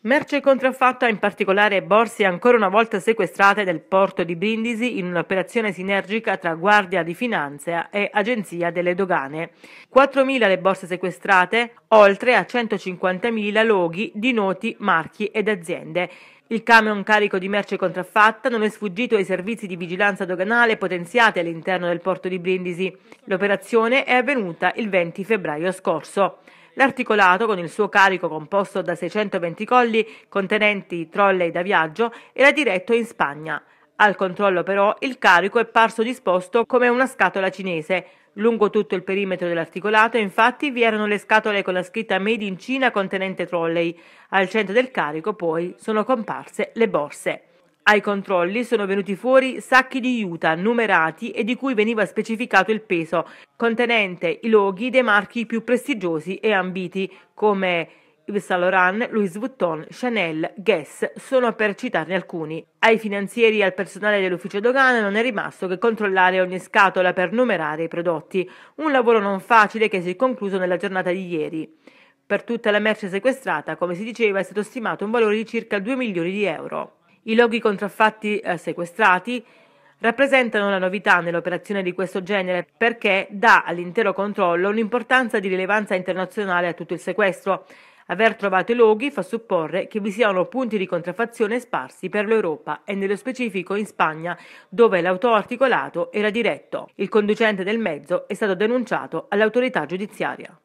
Merce contraffatta, in particolare borse ancora una volta sequestrate nel porto di Brindisi in un'operazione sinergica tra Guardia di Finanza e Agenzia delle Dogane. 4.000 le borse sequestrate, oltre a 150.000 loghi di noti, marchi ed aziende. Il camion carico di merce contraffatta non è sfuggito ai servizi di vigilanza doganale potenziati all'interno del porto di Brindisi. L'operazione è avvenuta il 20 febbraio scorso. L'articolato, con il suo carico composto da 620 colli contenenti trolley da viaggio, era diretto in Spagna. Al controllo però il carico è parso disposto come una scatola cinese, Lungo tutto il perimetro dell'articolato, infatti, vi erano le scatole con la scritta Made in Cina contenente trolley. Al centro del carico, poi, sono comparse le borse. Ai controlli sono venuti fuori sacchi di juta numerati e di cui veniva specificato il peso, contenente i loghi dei marchi più prestigiosi e ambiti, come Yves Saint Laurent, Louis Vuitton, Chanel, Guess sono per citarne alcuni. Ai finanzieri e al personale dell'ufficio dogana non è rimasto che controllare ogni scatola per numerare i prodotti, un lavoro non facile che si è concluso nella giornata di ieri. Per tutta la merce sequestrata, come si diceva, è stato stimato un valore di circa 2 milioni di euro. I loghi contraffatti eh, sequestrati rappresentano la novità nell'operazione di questo genere perché dà all'intero controllo un'importanza di rilevanza internazionale a tutto il sequestro. Aver trovato i loghi fa supporre che vi siano punti di contraffazione sparsi per l'Europa e nello specifico in Spagna, dove l'autoarticolato era diretto. Il conducente del mezzo è stato denunciato all'autorità giudiziaria.